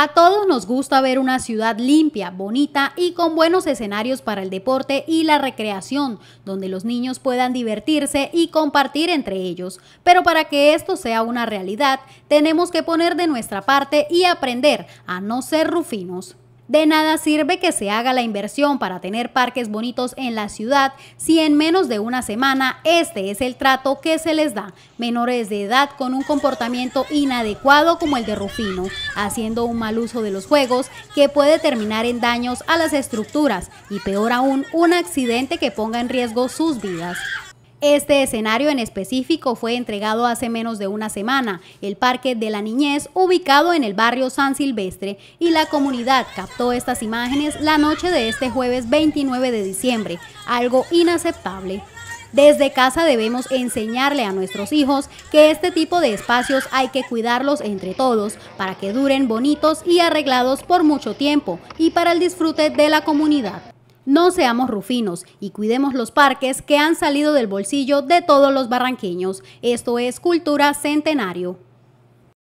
A todos nos gusta ver una ciudad limpia, bonita y con buenos escenarios para el deporte y la recreación, donde los niños puedan divertirse y compartir entre ellos. Pero para que esto sea una realidad, tenemos que poner de nuestra parte y aprender a no ser rufinos. De nada sirve que se haga la inversión para tener parques bonitos en la ciudad si en menos de una semana este es el trato que se les da. Menores de edad con un comportamiento inadecuado como el de Rufino, haciendo un mal uso de los juegos que puede terminar en daños a las estructuras y peor aún un accidente que ponga en riesgo sus vidas. Este escenario en específico fue entregado hace menos de una semana. El Parque de la Niñez, ubicado en el barrio San Silvestre, y la comunidad captó estas imágenes la noche de este jueves 29 de diciembre, algo inaceptable. Desde casa debemos enseñarle a nuestros hijos que este tipo de espacios hay que cuidarlos entre todos para que duren bonitos y arreglados por mucho tiempo y para el disfrute de la comunidad. No seamos rufinos y cuidemos los parques que han salido del bolsillo de todos los barranqueños. Esto es Cultura Centenario.